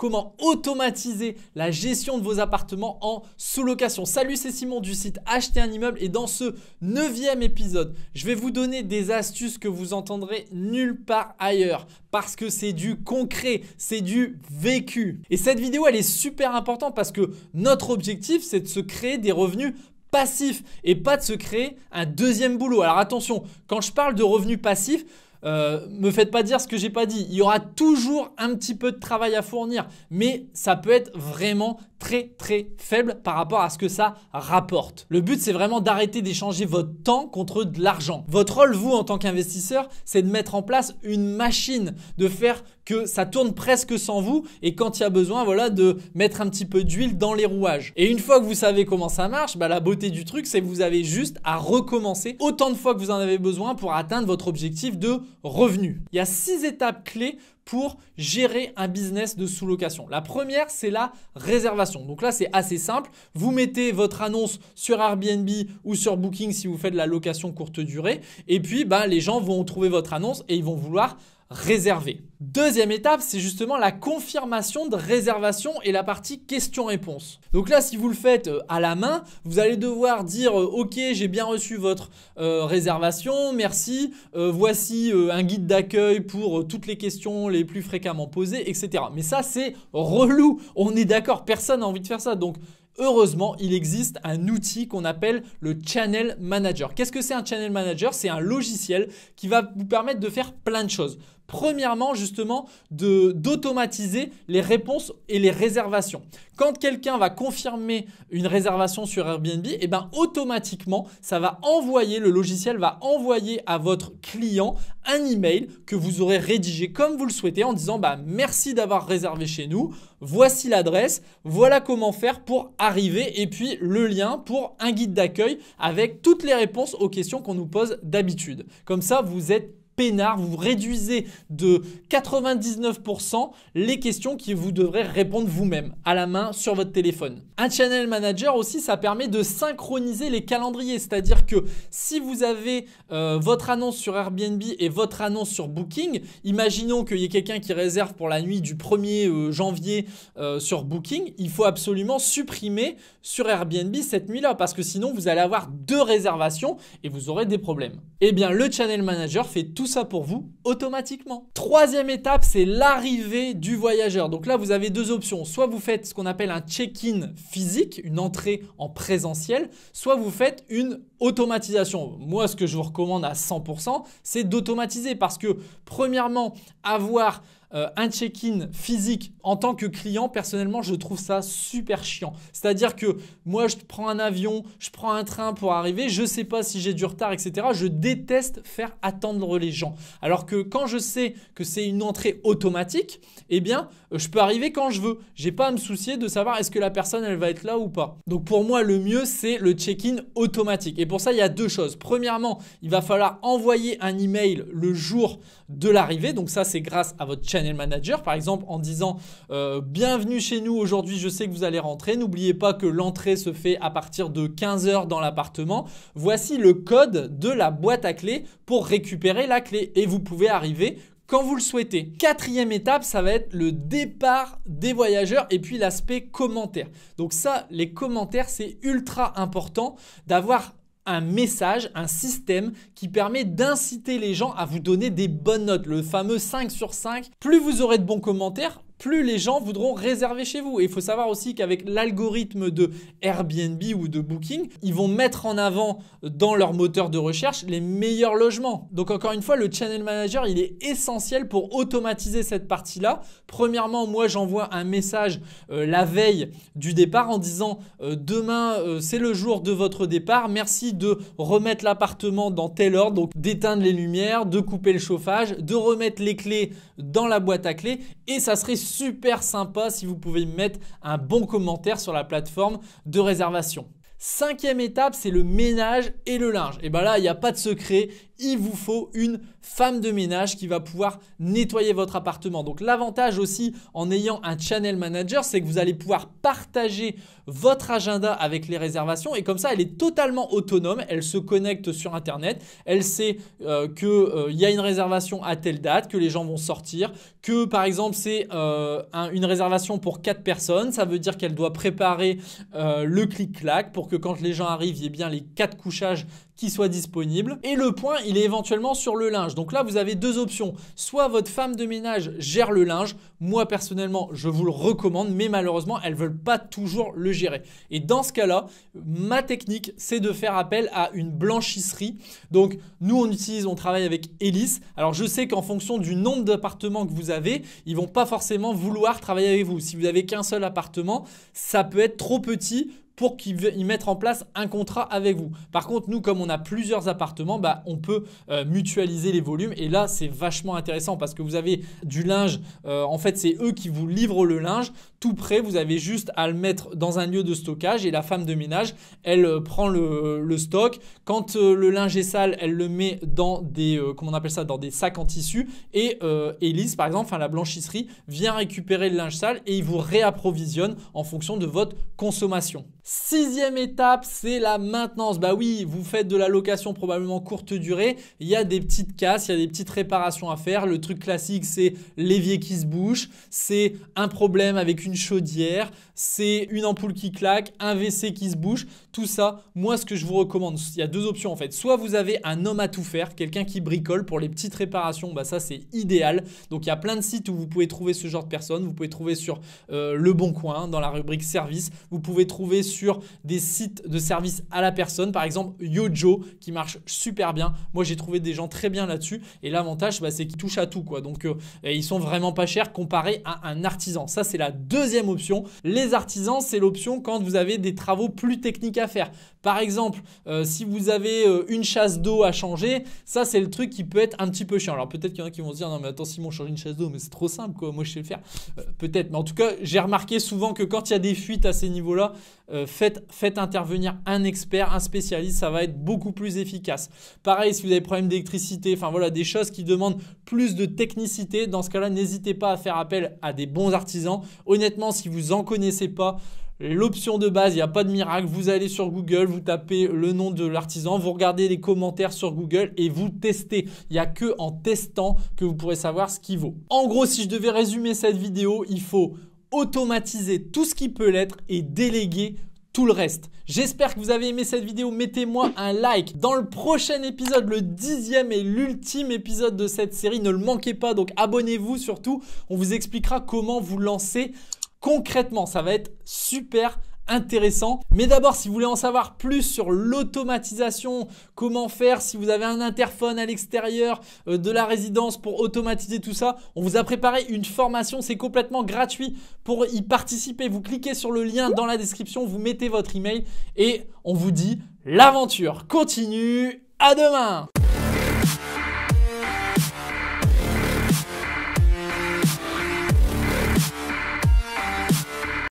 comment automatiser la gestion de vos appartements en sous-location. Salut, c'est Simon du site Acheter un immeuble et dans ce neuvième épisode, je vais vous donner des astuces que vous entendrez nulle part ailleurs parce que c'est du concret, c'est du vécu. Et cette vidéo, elle est super importante parce que notre objectif, c'est de se créer des revenus passifs et pas de se créer un deuxième boulot. Alors attention, quand je parle de revenus passifs, euh, me faites pas dire ce que j'ai pas dit. Il y aura toujours un petit peu de travail à fournir, mais ça peut être vraiment très très faible par rapport à ce que ça rapporte. Le but c'est vraiment d'arrêter d'échanger votre temps contre de l'argent. Votre rôle vous en tant qu'investisseur c'est de mettre en place une machine, de faire que ça tourne presque sans vous et quand il y a besoin voilà de mettre un petit peu d'huile dans les rouages. Et une fois que vous savez comment ça marche, bah, la beauté du truc c'est que vous avez juste à recommencer autant de fois que vous en avez besoin pour atteindre votre objectif de revenu. Il y a six étapes clés pour gérer un business de sous-location. La première, c'est la réservation. Donc là, c'est assez simple. Vous mettez votre annonce sur Airbnb ou sur Booking si vous faites de la location courte durée. Et puis, bah, les gens vont trouver votre annonce et ils vont vouloir Réserver. Deuxième étape, c'est justement la confirmation de réservation et la partie question-réponse. Donc là, si vous le faites euh, à la main, vous allez devoir dire euh, Ok, j'ai bien reçu votre euh, réservation, merci, voici un guide d'accueil pour toutes les questions les plus fréquemment posées, etc. Mais ça, c'est relou, on est d'accord, personne n'a envie de faire ça. Donc, Heureusement, il existe un outil qu'on appelle le Channel Manager. Qu'est-ce que c'est un Channel Manager C'est un logiciel qui va vous permettre de faire plein de choses. Premièrement, justement, d'automatiser les réponses et les réservations. Quand quelqu'un va confirmer une réservation sur Airbnb, et eh ben automatiquement, ça va envoyer, le logiciel va envoyer à votre client un email que vous aurez rédigé comme vous le souhaitez en disant bah merci d'avoir réservé chez nous, voici l'adresse, voilà comment faire pour arriver et puis le lien pour un guide d'accueil avec toutes les réponses aux questions qu'on nous pose d'habitude. Comme ça, vous êtes vous réduisez de 99% les questions qui vous devrez répondre vous-même à la main sur votre téléphone. Un channel manager aussi, ça permet de synchroniser les calendriers, c'est-à-dire que si vous avez euh, votre annonce sur Airbnb et votre annonce sur Booking, imaginons qu'il y ait quelqu'un qui réserve pour la nuit du 1er euh, janvier euh, sur Booking, il faut absolument supprimer sur Airbnb cette nuit-là parce que sinon vous allez avoir deux réservations et vous aurez des problèmes. Eh bien, le channel manager fait tout ça pour vous automatiquement. Troisième étape, c'est l'arrivée du voyageur. Donc là, vous avez deux options. Soit vous faites ce qu'on appelle un check-in physique, une entrée en présentiel, soit vous faites une automatisation. Moi, ce que je vous recommande à 100%, c'est d'automatiser parce que, premièrement, avoir euh, un check-in physique en tant que client, personnellement, je trouve ça super chiant. C'est-à-dire que moi, je prends un avion, je prends un train pour arriver, je sais pas si j'ai du retard, etc. Je déteste faire attendre les gens. Alors que quand je sais que c'est une entrée automatique, eh bien, euh, je peux arriver quand je veux. J'ai pas à me soucier de savoir est-ce que la personne elle va être là ou pas. Donc pour moi, le mieux c'est le check-in automatique. Et pour ça, il y a deux choses. Premièrement, il va falloir envoyer un email le jour de l'arrivée. Donc ça, c'est grâce à votre chaîne manager, par exemple en disant euh, bienvenue chez nous, aujourd'hui je sais que vous allez rentrer, n'oubliez pas que l'entrée se fait à partir de 15 heures dans l'appartement, voici le code de la boîte à clé pour récupérer la clé et vous pouvez arriver quand vous le souhaitez. Quatrième étape, ça va être le départ des voyageurs et puis l'aspect commentaire. Donc ça, les commentaires, c'est ultra important d'avoir un message, un système qui permet d'inciter les gens à vous donner des bonnes notes, le fameux 5 sur 5. Plus vous aurez de bons commentaires, plus les gens voudront réserver chez vous. Et il faut savoir aussi qu'avec l'algorithme de Airbnb ou de Booking, ils vont mettre en avant dans leur moteur de recherche les meilleurs logements. Donc encore une fois, le channel manager, il est essentiel pour automatiser cette partie-là. Premièrement, moi j'envoie un message euh, la veille du départ en disant euh, demain euh, c'est le jour de votre départ, merci de remettre l'appartement dans tel ordre, donc d'éteindre les lumières, de couper le chauffage, de remettre les clés dans la boîte à clés et ça serait super sympa si vous pouvez mettre un bon commentaire sur la plateforme de réservation. Cinquième étape, c'est le ménage et le linge. Et bien là, il n'y a pas de secret. Il vous faut une femme de ménage qui va pouvoir nettoyer votre appartement. Donc l'avantage aussi en ayant un channel manager, c'est que vous allez pouvoir partager votre agenda avec les réservations. Et comme ça, elle est totalement autonome. Elle se connecte sur Internet. Elle sait euh, que qu'il euh, y a une réservation à telle date, que les gens vont sortir, que par exemple c'est euh, une réservation pour quatre personnes. Ça veut dire qu'elle doit préparer le clic-clac pour que quand les gens arrivent, il y ait bien les quatre couchages qui soient disponibles. Et le point, il est éventuellement sur le linge. Donc là, vous avez deux options. Soit votre femme de ménage gère le linge. Moi, personnellement, je vous le recommande, mais malheureusement, elles ne veulent pas toujours le gérer. Et dans ce cas-là, ma technique, c'est de faire appel à une blanchisserie. Donc nous, on utilise, on travaille avec Hélice. Alors je sais qu'en fonction du nombre d'appartements que vous avez, ils vont pas forcément vouloir travailler avec vous. Si vous n'avez qu'un seul appartement, ça peut être trop petit pour qu'ils mettent en place un contrat avec vous. Par contre, nous, comme on a plusieurs appartements, bah, on peut euh, mutualiser les volumes. Et là, c'est vachement intéressant parce que vous avez du linge. Euh, en fait, c'est eux qui vous livrent le linge tout prêt. Vous avez juste à le mettre dans un lieu de stockage et la femme de ménage, elle euh, prend le, stock. Quand le linge est sale, elle le met dans des, on appelle ça, dans des sacs en tissu. Et Elise, par exemple, la blanchisserie, vient récupérer le linge sale et il vous réapprovisionne en fonction de votre consommation. Sixième étape, c'est la maintenance. Bah oui, vous faites de la location probablement courte durée. Il y a des petites casses, il y a des petites réparations à faire. Le truc classique, c'est l'évier qui se bouche, c'est un problème avec une chaudière, c'est une ampoule qui claque, un WC qui se bouche. Tout ça, moi, ce que je vous recommande, il y a deux options en fait. Soit vous avez un homme à tout faire, quelqu'un qui bricole pour les petites réparations, bah ça c'est idéal. Donc il y a plein de sites où vous pouvez trouver ce genre de personnes. Vous pouvez trouver sur euh, Le Bon Coin dans la rubrique service. Vous pouvez trouver sur des sites de service à la personne, par exemple Yojo qui marche super bien. Moi j'ai trouvé des gens très bien là-dessus et l'avantage bah, c'est qu'ils touchent à tout quoi. Donc euh, ils sont vraiment pas chers comparé à un artisan. Ça c'est la deuxième option. Les artisans c'est l'option quand vous avez des travaux plus techniques à faire. Par exemple, euh, si vous avez euh, une chasse d'eau à changer, ça c'est le truc qui peut être un petit peu chiant. Alors peut-être qu'il y en a qui vont se dire non mais attends Simon change une chasse d'eau mais c'est trop simple quoi, moi je sais le faire. peut-être, mais en tout cas j'ai remarqué souvent que quand il y a des fuites à ces niveaux-là, faites, intervenir un expert, un spécialiste, ça va être beaucoup plus efficace. Pareil, si vous avez des problèmes d'électricité, enfin voilà, des choses qui demandent plus de technicité, dans ce cas-là, n'hésitez pas à faire appel à des bons artisans. Honnêtement, si vous en connaissez pas, L'option de base, il n'y a pas de miracle. Vous allez sur Google, vous tapez le nom de l'artisan, vous regardez les commentaires sur Google et vous testez. Il n'y a que en testant que vous pourrez savoir ce qui vaut. En gros, si je devais résumer cette vidéo, il faut automatiser tout ce qui peut l'être et déléguer tout le reste. J'espère que vous avez aimé cette vidéo, mettez-moi un like. Dans le prochain épisode, le dixième et l'ultime épisode de cette série, ne le manquez pas, donc abonnez-vous surtout, on vous expliquera comment vous lancer concrètement. Ça va être super intéressant. Mais d'abord, si vous voulez en savoir plus sur l'automatisation, comment faire si vous avez un interphone à l'extérieur euh, de la résidence pour automatiser tout ça, on vous a préparé une formation, c'est complètement gratuit pour y participer. Vous cliquez sur le lien dans la description, vous mettez votre email et on vous dit l'aventure continue. À demain